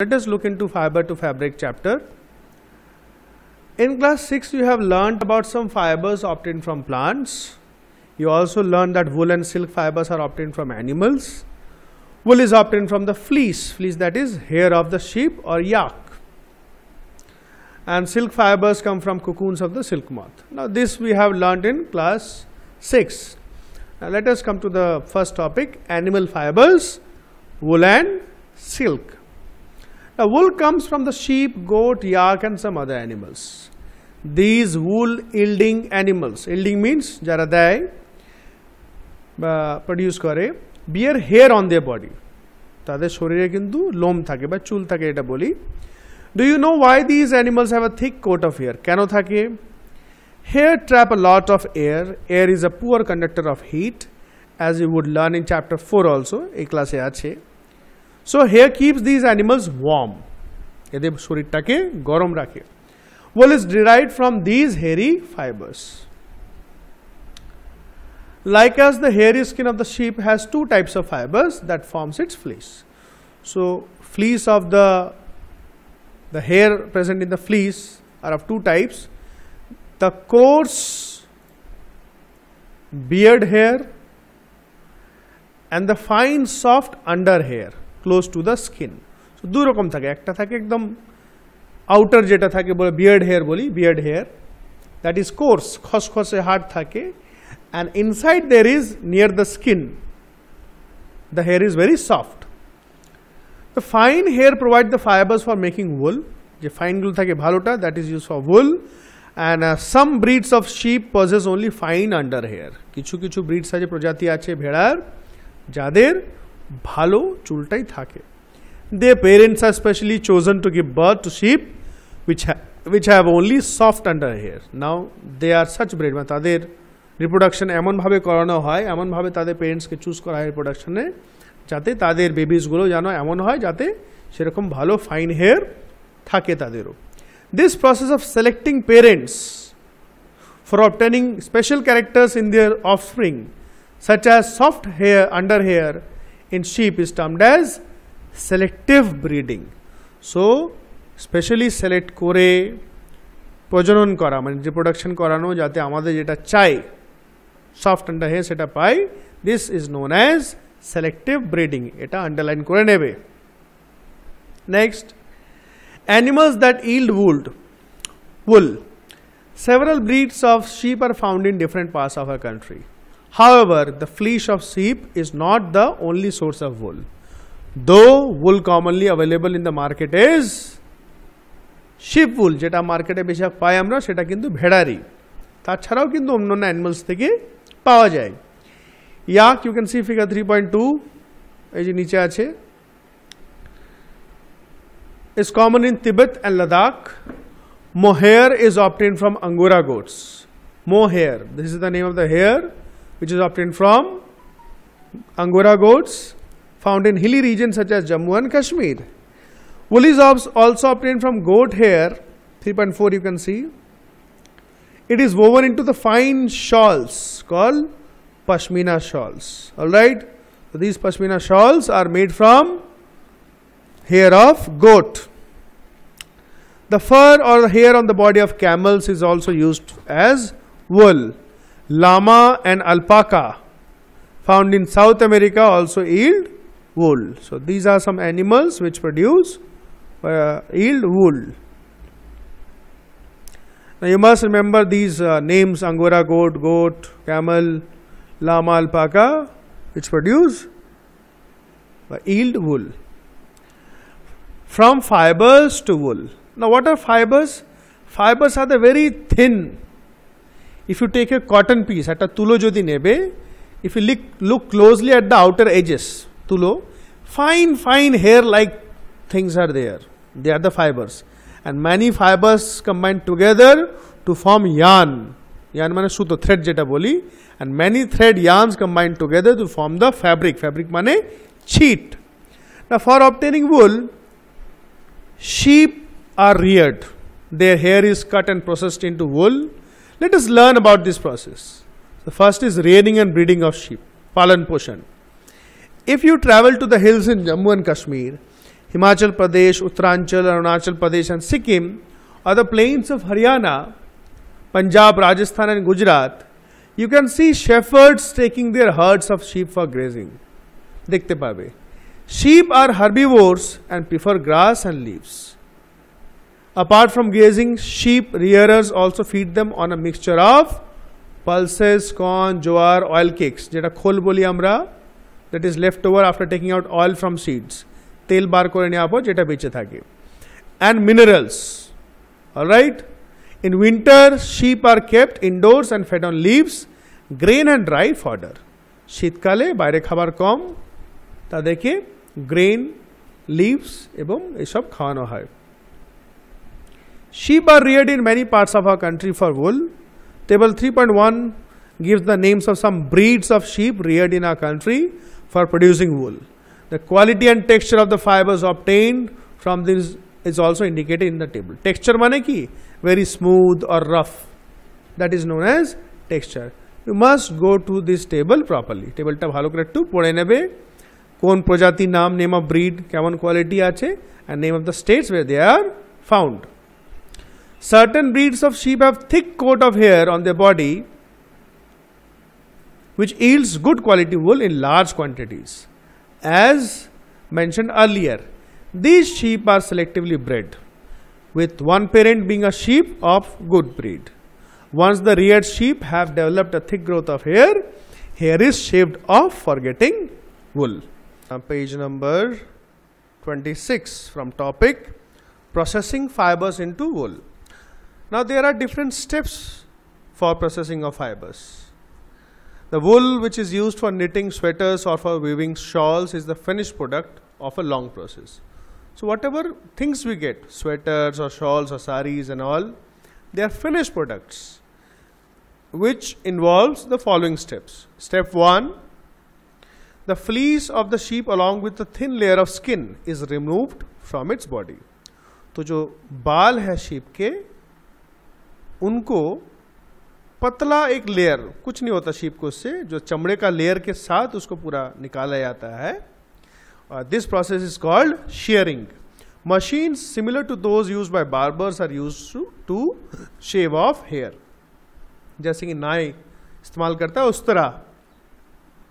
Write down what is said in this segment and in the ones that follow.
Let us look into fiber to fabric chapter. In class 6 you have learned about some fibers obtained from plants. You also learned that wool and silk fibers are obtained from animals. Wool is obtained from the fleece, fleece that is hair of the sheep or yak. And silk fibers come from cocoons of the silk moth. Now this we have learned in class 6. Now let us come to the first topic, animal fibers, wool and silk. Now, wool comes from the sheep, goat, yak and some other animals. These wool-yielding animals, yielding means যারা দেয় বা produce করে বিয়ের hair on their body তাদের শরীরে কিন্তু লোম থাকে বা চুল থাকে এটা বলি do you know why these animals have a thick coat of hair কেন থাকে hair trap a lot of air air is a poor conductor of heat as you would learn in chapter four also এই ক্লাসে আছে so hair keeps these animals warm এদের শরীরটাকে গরম রাখে wool is derive from these hairy fibres Like as the hairy skin of the sheep has two types of fibers that forms its fleece. So fleece of the the hair present in the fleece are of two types. The coarse beard hair and the fine soft under hair. Close to the skin so दो रकम थे एक एकदम आउटार जेटा थे beard hair बी beard hair that is coarse खसखसे हार्ड थे and in there is near the skin the hair is very soft the fine hair provide the fibres for making wool जो फाइनगुल भलोटा that is use for wool and some breeds of sheep possess only fine under hair किचु किचु breeds आज प्रजाति आज भेड़ार जर ভালো চুলটাই থাকে the parents are specially chosen to give birth to sheep which which have only soft under hair now they are such breed মানে তাদের রিপ্রোডাকশন এমনভাবে করানো হয় এমনভাবে তাদের পেরেন্টসকে চুজ করা হয় রিপ্রোডাকশনে যাতে তাদের বেবিসগুলো যেন এমন হয় যাতে সেরকম ভালো ফাইন হেয়ার থাকে তাদেরও this process of selecting parents obtaining special characters in in offspring such as soft hair under hair in sheep is termed as selective breeding. So, specially select করে প্রজনন করা মানে রিপ্রোডাকশন করানো যাতে আমাদের যেটা চাই সফট আন্ডার হে সেটা পাই this is known as selective breeding এটা আন্ডারলাইন করে নেবে next animals that yield wool wool. Several breeds of sheep are found in different parts of our country. However, the fleece of sheep is not the only source of wool. Though wool commonly available in the market is sheep wool, jeta মার্কেটে বেশি পাই আমরা সেটা কিন্তু ভেড়ারই তাছাড়াও কিন্তু অন্যান্য animals থেকে পাওয়া যায় yak you can see figure three point two এই যে নিচে আছে is common in Tibet and Ladakh. Mohair is obtained from Angora goats. Mohair, this is the name of the hair which is obtained from Angora goats found in hilly regions such as Jammu and Kashmir. Wool is also obtained from goat hair, 3.4 you can see. It is woven into the fine shawls called pashmina shawls. Alright, so these pashmina shawls are made from hair of goat. The fur or hair on the body of camels is also used as wool. Llama and alpaca found in South America also yield wool. So these are some animals which produce uh, yield wool. Now you must remember these uh, names Angora goat, goat, camel, llama, alpaca which produce uh, yield wool. From fibers to wool. Now what are fibers? Fibers are the very thin if you take a cotton piece at a tulo jodi nebe if you look, look closely at the outer edges tulo fine fine hair like things are there they are the fibers and many fibers combine together to form yarn yarn means সুতো thread jeta boli and many thread yarns combine together to form the fabric fabric means cheat now for obtaining wool sheep are reared their hair is cut and processed into wool let us learn about this process. The first is rearing and breeding of sheep, palan poshan. If you travel to the hills in Jammu and Kashmir, Himachal Pradesh, Uttaranchal, Arunachal Pradesh, and Sikkim, or the plains of Haryana, Punjab, Rajasthan, and Gujarat, you can see shepherds taking their herds of sheep for grazing. দেখতে sheep are herbivores and prefer grass and leaves. Apart from grazing, sheep rearers also feed them on a mixture of pulses, corn, jowar, oil cakes. Jeta khol boli that is left over after taking out oil from seeds. Tail bar kore ni apo jeta beche thake. And minerals. All right. In winter, sheep are kept indoors and fed on leaves, grain and dry fodder. শীতকালে বাইরে খাবার কম তাদেরকে grain leaves এবং এসব খাওয়ানো হয় Sheep are reared in many parts of our country for wool. Table 3.1 gives the names of some breeds of sheep reared in our country for producing wool. The quality and texture of the fibers obtained from this is also indicated in the table. Texture means ki very smooth or rough. That is known as texture. You must go to this table properly. Table tab করে একটু পড়ে নেবে কোন nam, name of breed, kavan quality quality and name of the states where they are found. Certain breeds of sheep have thick coat of hair on their body which yields good quality wool in large quantities. As mentioned earlier, these sheep are selectively bred, with one parent being a sheep of good breed. Once the reared sheep have developed a thick growth of hair, hair is shaved off for getting wool. page number 26 from topic, processing fibers into wool. Now there are different steps for processing of fibers. The wool which is used for knitting sweaters or for weaving shawls is the finished product of a long process. So whatever things we get, sweaters or shawls or saris and all, they are finished products which involves the following steps. Step 1, the fleece of the sheep along with the thin layer of skin is removed from its body. So जो बाल है sheep के उनको पतला एक layer कुछ नहीं होता शीप को उससे जो चमड़े का लेयर के साथ उसको पूरा निकाला जाता है this process is called shearing machine similar to those use by barbers are use to shave off hair जैसे कि नाई इस्तेमाल करता है उस तरह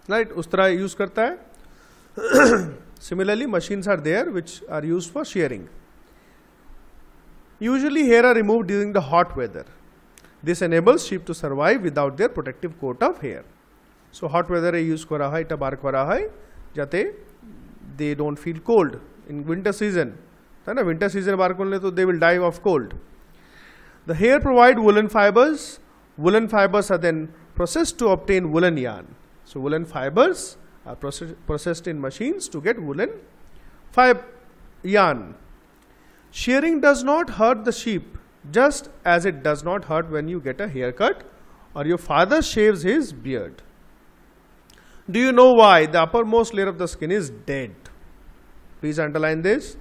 राइट उस तरह यूज करता है similarly machines are there which are use for shearing usually hair are removed during the hot weather. This enables sheep to survive without their protective coat of hair. So hot weather is use kora hai, bar kora hai, jate they don't feel cold in winter season. Na, winter season bar kone, they will die of cold. The hair provide woolen fibers. Woolen fibers are then processed to obtain woolen yarn. So woolen fibers are processed in machines to get woolen fiber yarn. Shearing does not hurt the sheep just as it does not hurt when you get a haircut or your father shaves his beard. Do you know why the uppermost layer of the skin is dead? Please underline this.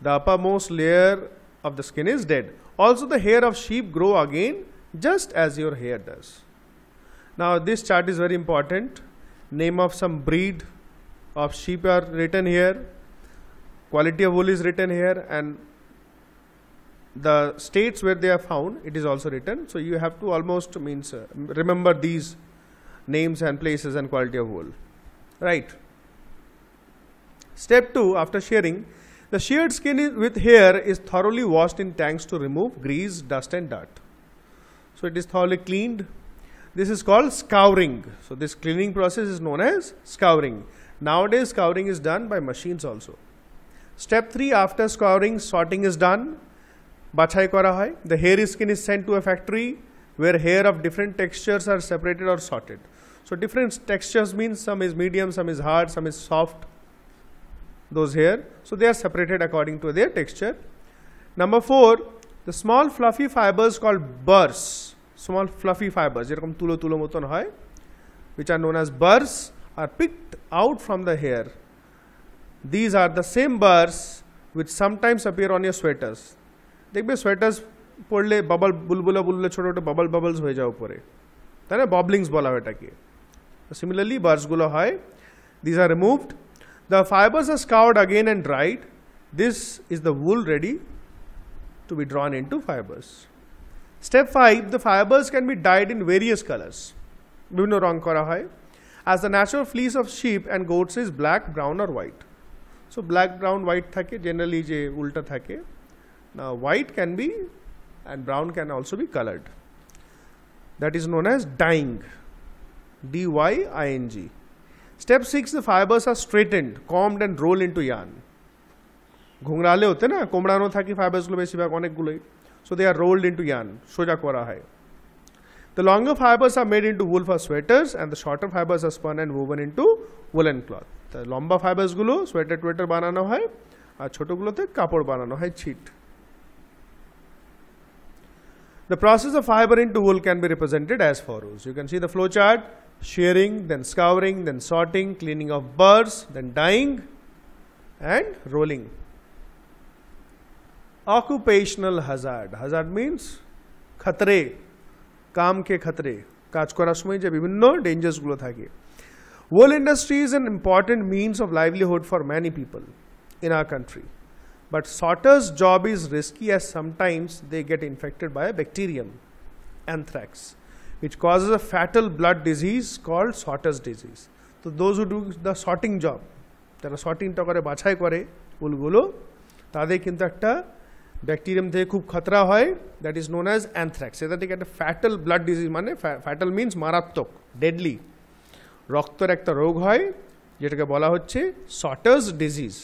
The uppermost layer of the skin is dead. Also the hair of sheep grow again just as your hair does. Now this chart is very important. Name of some breed of sheep are written here. Quality of wool is written here and the states where they are found, it is also written. So you have to almost means uh, remember these names and places and quality of wool, Right. Step 2, after shearing, the sheared skin is, with hair is thoroughly washed in tanks to remove grease, dust and dirt. So it is thoroughly cleaned. This is called scouring. So this cleaning process is known as scouring. Nowadays, scouring is done by machines also. Step 3, after scouring, sorting is done. বাছাই করা হয় the hair skin is sent to a factory where hair of different textures are separated or sorted So different textures means some is medium, some is hard, some is soft, those hair. So they are separated according to their texture. Number four, the small fluffy fibers called burrs, small fluffy fibers, which are known as burrs, are picked out from the hair. These are the same burrs which sometimes appear on your sweaters. দেখবে sweaters পড়লে bubble বুলবুলা বুললে ছোটো ছোটো bubble bubbles হয়ে যায় উপরে তাই না ববলিংস বলা হয় এটাকে সিমিলারলি বার্ডসগুলো হয় this are removed the fibres are scoured again and dried this is the wool ready to be drawn into fibers. Step 5 the fibers can be dyed in various colors. বিভিন্ন রং করা হয় as the natural fleece of sheep and goats is black, brown or white. So black, brown, white থাকে generally যে উল্টা থাকে Now white can be and brown can also be colored. That is known as dyeing. D-Y-I-N-G. Step 6, the fibers are straightened, combed and rolled into yarn. ঘুংরালে হতে না কোমড়ানো থাকে ফাইবার্সগুলো বেশিরভাগ অনেকগুলোই so they are rolled into yarn সোজা করা হয় The longer fibers are made into wool for sweaters and the shorter fibers are spun and woven into woolen cloth. লম্বা ফাইবার্সগুলো সোয়েটার টোয়েটার বানানো হয় আর ছোটোগুলোতে কাপড় বানানো হয় ছিট The process of fiber into wool can be represented as follows. You can see the flow chart, shearing, then scouring, then sorting, cleaning of burrs, then dyeing and rolling. Occupational hazard. Hazard means khatre, কাম কে খাতরে কাজ করার সময় যে বিভিন্ন ডেঞ্জার্সগুলো থাকে wool industry is an important means of livelihood for many people in our But sorters job is risky as sometimes they get infected by a bacterium, anthrax, which causes a fatal blood disease called sorter's disease. So those who do the sorting job, sorting যারা সর্টিংটা করে বাছাই করে tade তাদের কিন্তু একটা bacterium থেকে খুব খতরা হয় that is known as anthrax এটা থেকে a fatal blood disease, mane, fatal means মারাত্মক deadly. রক্তর ekta rog hoy, যেটাকে bola হচ্ছে sorters disease.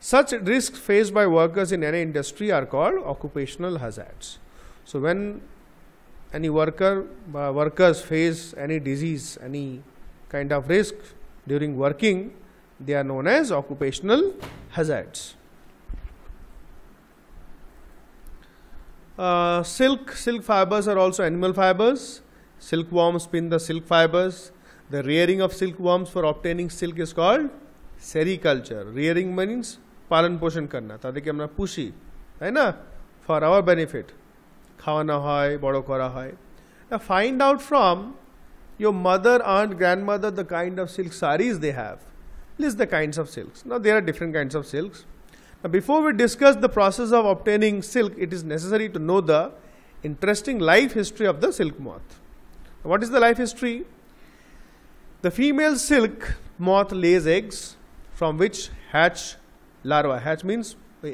Such risks faced by workers in any industry are called occupational hazards. So when any worker, uh, workers face any disease, any kind of risk during working, they are known as occupational hazards. Uh, silk, silk fibers are also animal fibers. Silkworms spin the silk fibers. The rearing of silkworms for obtaining silk is called sericulture. Rearing means पालन पोषण करना तक पुषी तैना फर our benefit खावाना बड़ो find out from your mother aunt grandmother the kind of silk saris they have list the kind of silk ना there are different kind of silk before we discuss the process of obtaining silk it is necessary to know the interesting life history of the silk moth what is the life history the female silk moth lays eggs from which hatch larva hatch means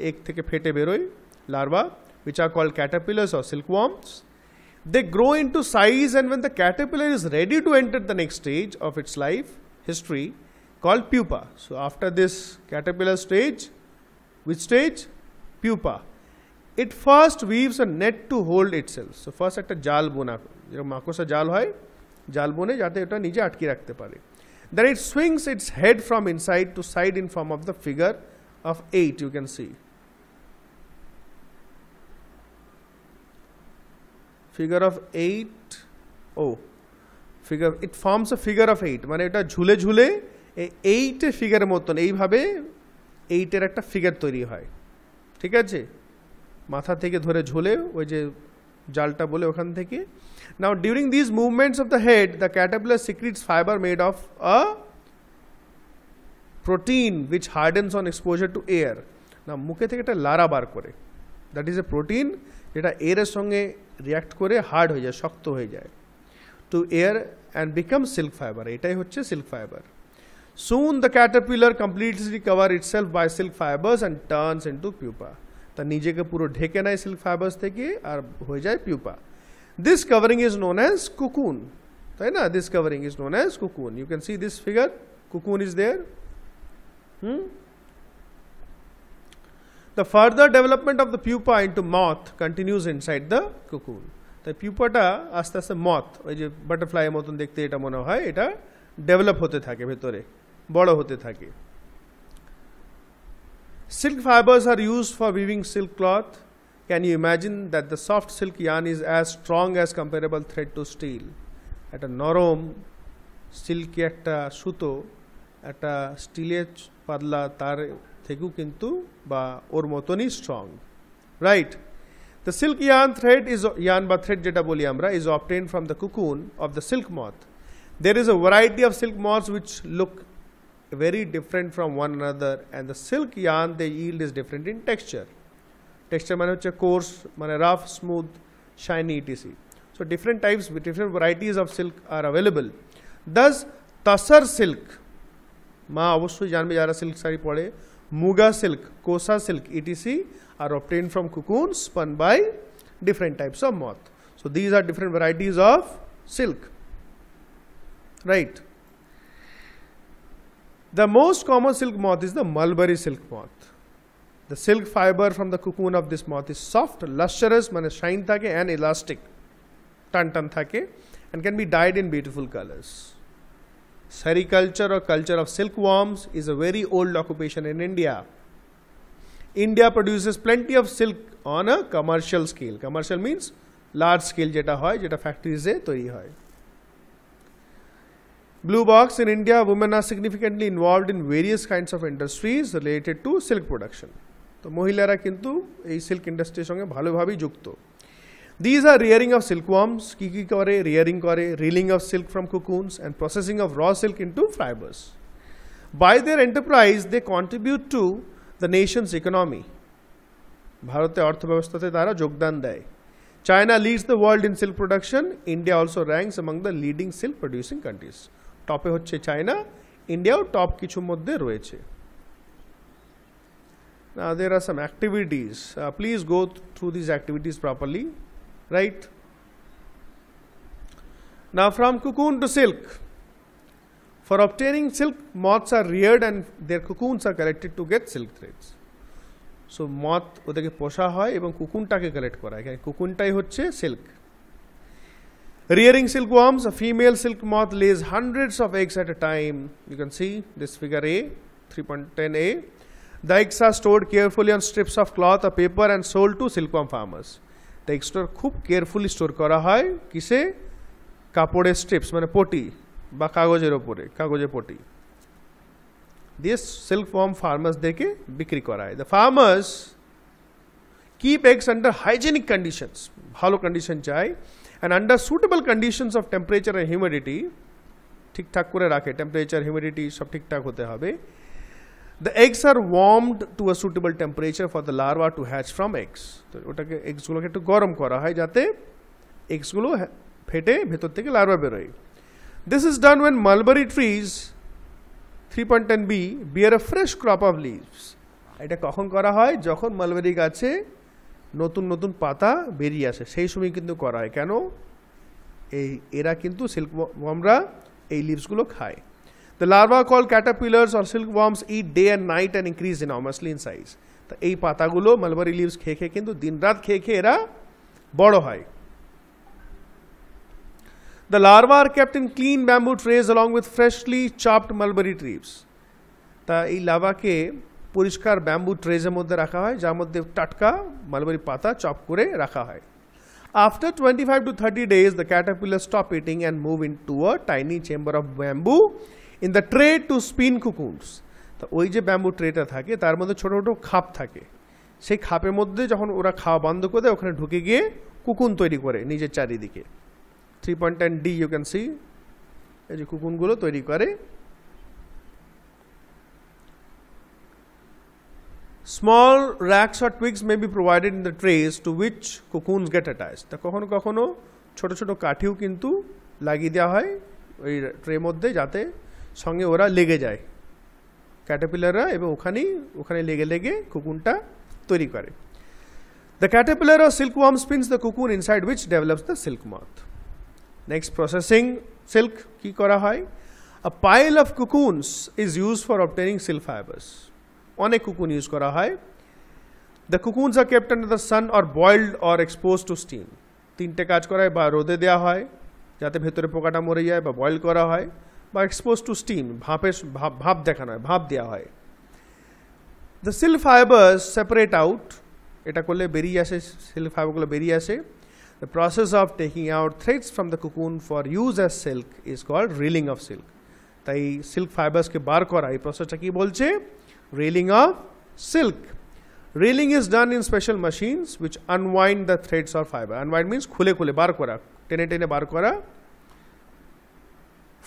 egg থেকে ফেটে বেরোয় larva which are called caterpillars or silkworms they grow into size and when the caterpillar is ready to enter the next stage of its life history called pupa so after this caterpillar stage which stage pupa it first weaves a net to hold itself so first একটা জাল বোনা যেরকম মাকড়সা জাল হয় জাল বনে যাতে এটা নিজে আটকে rakhte pare. then it swings its head from inside to side in form of the figure of 8 you can see figure of 8 oh figure it forms a figure of 8 মানে এটা ঝুলে ঝুলে এই 8 ফিগারের মতন এইভাবে 8 এর একটা ফিগার তৈরি হয় ঠিক আছে মাথা থেকে ধরে ঝুলে ওই যে জালটা বলে ওখান থেকে now during this movements of the head the caterpillar secretes fibre made of a protein which hardens on exposure to air না মুখে থেকে একটা লারা বার করে দ্যাট ইজ এ প্রোটিন যেটা এয়ারের সঙ্গে রিয়াক্ট করে হার্ড হয়ে যায় শক্ত হয়ে যায় to air and become silk fibre এটাই হচ্ছে silk fibre soon the caterpillar completely cover itself by silk fibres and turns into pupa তা নিজেকে পুরো ঢেকে নেয় সিল্ক ফাইবার্স থেকে আর হয়ে যায় pupa this covering is known as cocoon তাই না this covering is known as cocoon you can see this figure cocoon is there The further development of the pupa into moth continues inside the cocoon. The pupa তাই পিউপাটা আস্তে আস্তে মথ ওই যে বাটারফ্লাইয়ের মতন দেখতে এটা মনে হয় এটা ডেভেলপ হতে থাকে ভেতরে বড় হতে থাকে Silk fibers are used for weaving silk cloth. Can you imagine that the soft silk yarn is as strong as comparable thread to steel? At a নরম silk ekta সুতো একটা স্টিলের পাতলা তার থেকেও কিন্তু বা ওর strong, right? The silk yarn thread is is yarn বা থ্রেড যেটা বলি আমরা is the from the cocoon of the there is a variety of silk moths which look very different from one another and the silk yarn they yield is different in texture texture মানে হচ্ছে coarse মানে rough smooth shiny etc so different types different varieties of silk are available thus tassar silk মা অবশ্যই জানবে যারা silk sari পরে Muga silk Kosa silk etc are obtained from cocoons spun by different types of moth. So these are different varieties of silk. Right. The most common silk moth is the mulberry silk moth. The silk fiber from the cocoon of this moth is soft, lustrous, মানে shine থাকে and elastic, tan tan থাকে and can be dyed in beautiful colors. Sericulture or culture of silkworms is a very old occupation in India India produces plenty of silk on a commercial scale commercial means large scale जेटा हॉय जेटा फैक्ट्रीजे तैयारी हॉय blue box in India women are significantly involve in various kind of industries related to silk production तो महिला silk industry संगे भलो भलोभ जुक्त These are rearing of silkworms, kikikore, rearing kore, reeling of silk from cocoons and processing of raw silk into fibers. By their enterprise, they contribute to the nation's economy. China leads the world in silk production. India also ranks among the leading silk producing countries. The leading silk producing countries টপে হচ্ছে China Now there are some activities. Uh, please go th through these activities properly. right now from cocoon to silk for obtaining silk moths are reared and their cocoons are collected to get silk threads so moth odake posha hoy ebong cocoon ta ke collect kora করা cocoon tai hocche silk Rearing silkworms, a female silk moth lays hundreds of eggs at a time. You can see this figure A, 3.10a. The eggs are stored carefully on strips of cloth or paper and sold to silkworm farmers. तक खूब carefully store है कीसे कपड़े स्ट्रीप्स मैं पटी कागजे ओपरे कागजे पटी दिए सेल्फ फॉर्म फार्मार्स देखे बिक्री कराए the farmers keep eggs under hygienic condition भलो कंडिशन चाहिए and under suitable condition of temperature and humidity ठीक ठाक रखे टेम्परेचर ह्यूमिडिटी सब ठीक ठाक होते हैं the eggs are warmed to a suitable temperature for the larva to hatch from eggs তো ওটাকে এগসগুলোকে একটু গরম করা হয় যাতে এগসগুলো হ্যাঁ, ফেটে ভেতর থেকে লার্ভা বেরোয় This is done when mulberry trees 3.10 b bear a fresh crop of leaves. এটা কখন করা হয় যখন মালবেরি গাছে নতুন নতুন পাতা বেরিয়ে আসে সেই সময় কিন্তু করা হয় কেন এই এরা কিন্তু সিল্ক মমরা এই লিভসগুলো খায় The larvae called caterpillars or silkworms eat day and night and increase enormously in size. তো এই পাতাগুলো মালবারি লিভস খেয়ে খেয়ে কিন্তু দিনরাত খেয়ে খেয়ে এরা বড় হয় The larvae are kept in clean bamboo trays along with freshly chopped mulberry trees. তা এই লাভাকে পরিষ্কার ব্যাম্বু ট্রেজের মধ্যে রাখা হয় যার মধ্যে টাটকা মালবেরি পাতা চপ করে রাখা হয় After 25 to 30 days, the caterpillars stop eating and move into a tiny chamber of bamboo in the tray to spin cocoons তা ওই যে ব্যাম্বু ট্রেটা থাকে তার মধ্যে ছোটো ছোটো খাপ থাকে সেই খাপের মধ্যে যখন ওরা খাওয়া বন্ধ করে দেয় ওখানে ঢুকে গিয়ে কুকুন তৈরি করে নিজের চারিদিকে three point ten D you can see এই যে কুকুনগুলো তৈরি করে small racks or twigs may be provided in the trays to which cocoons get attach তা কখনো কখনো ছোট ছোট কাঠিও কিন্তু লাগিয়ে দেওয়া হয় ওই ট্রে মধ্যে যাতে সঙ্গে ওরা লেগে যায় ক্যাটাপিলাররা এবং ওখানেই ওখানে লেগে লেগে কুকুনটা তৈরি করে the caterpillar of worm spins the cocoon inside which develops the silk moth next processing silk কি করা হয় a pile of cocoons is use for obtaining silk fibres অনেক কুকুন ইউজ করা হয় the cocoons are kept the sun or boiled or exposed to steam তিনটে কাজ করা হয় বা রোদে দেওয়া হয় যাতে ভেতরে পোকাটা মরে যায় বা বয়েল করা হয় एक्सपोज टू स्टीम भापे भाप, भाप देखाना भाप दिया the silk fibre separate out एट कर बैरिए आसे सिल्क फायबारगल बैरिए आसे the process of taking out threads from the cocoon for use as silk is called reeling of silk तई सिल्क फायबार्स के बार करा प्रसेसा कि बोलते reeling of silk reeling is done in special machines which unwind the threads of fibre unwind means खुले खुले बार करा टेने टेने बार करा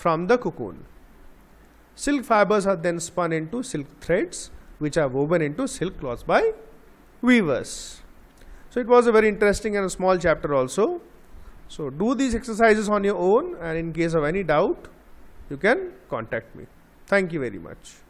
from the cocoon. Silk fibers are then spun into silk threads which are woven into silk cloth by weavers. So it was a very interesting and a small chapter also. So do these exercises on your own and in case of any doubt you can contact me. Thank you very much.